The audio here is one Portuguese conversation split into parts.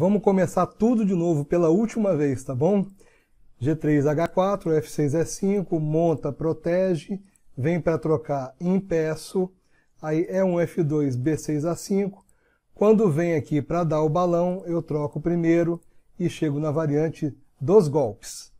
Vamos começar tudo de novo pela última vez, tá bom? G3H4, F6E5, monta, protege, vem para trocar impeço, aí é um F2, B6A5. Quando vem aqui para dar o balão, eu troco primeiro e chego na variante dos golpes.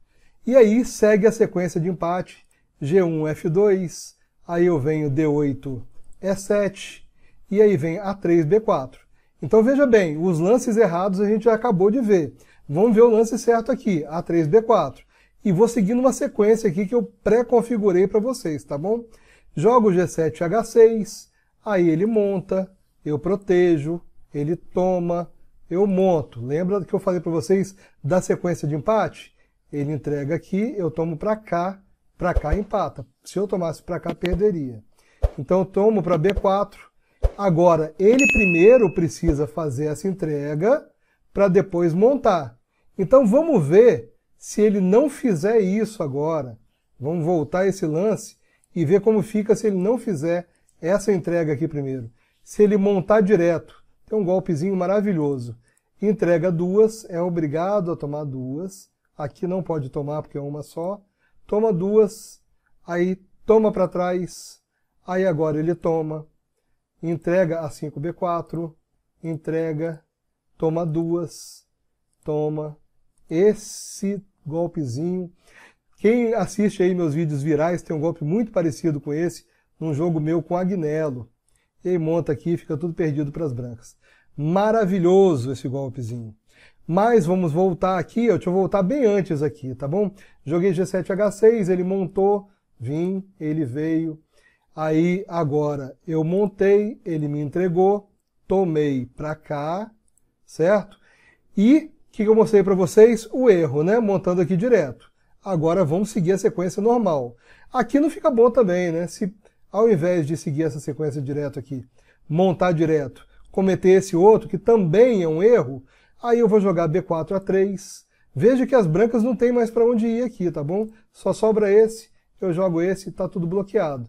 E aí segue a sequência de empate, G1, F2, aí eu venho D8, E7, e aí vem A3, B4. Então veja bem, os lances errados a gente já acabou de ver. Vamos ver o lance certo aqui, A3, B4. E vou seguindo uma sequência aqui que eu pré-configurei para vocês, tá bom? Jogo G7, H6, aí ele monta, eu protejo, ele toma, eu monto. Lembra que eu falei para vocês da sequência de empate? Ele entrega aqui, eu tomo para cá, para cá empata. Se eu tomasse para cá, perderia. Então eu tomo para B4, Agora, ele primeiro precisa fazer essa entrega para depois montar. Então vamos ver se ele não fizer isso agora. Vamos voltar esse lance e ver como fica se ele não fizer essa entrega aqui primeiro. Se ele montar direto, tem um golpezinho maravilhoso. Entrega duas, é obrigado a tomar duas. Aqui não pode tomar porque é uma só. Toma duas, aí toma para trás, aí agora ele toma, entrega a 5B4, entrega, toma duas, toma. Esse golpezinho. Quem assiste aí meus vídeos virais tem um golpe muito parecido com esse, num jogo meu com Agnello. E aí monta aqui fica tudo perdido para as brancas. Maravilhoso esse golpezinho. Mas vamos voltar aqui, eu deixa eu voltar bem antes aqui, tá bom? Joguei G7H6, ele montou, vim, ele veio, Aí agora eu montei, ele me entregou, tomei para cá, certo? E o que, que eu mostrei para vocês? O erro, né? Montando aqui direto. Agora vamos seguir a sequência normal. Aqui não fica bom também, né? Se ao invés de seguir essa sequência direto aqui, montar direto, cometer esse outro, que também é um erro, aí eu vou jogar B4 a 3. Veja que as brancas não tem mais para onde ir aqui, tá bom? Só sobra esse, eu jogo esse e está tudo bloqueado.